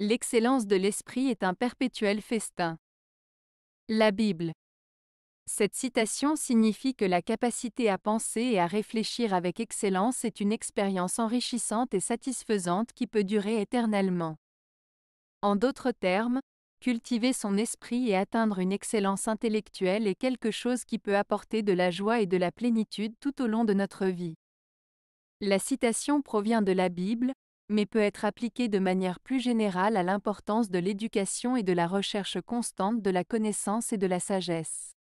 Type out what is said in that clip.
L'excellence de l'esprit est un perpétuel festin. La Bible. Cette citation signifie que la capacité à penser et à réfléchir avec excellence est une expérience enrichissante et satisfaisante qui peut durer éternellement. En d'autres termes, cultiver son esprit et atteindre une excellence intellectuelle est quelque chose qui peut apporter de la joie et de la plénitude tout au long de notre vie. La citation provient de la Bible, mais peut être appliqué de manière plus générale à l'importance de l'éducation et de la recherche constante de la connaissance et de la sagesse.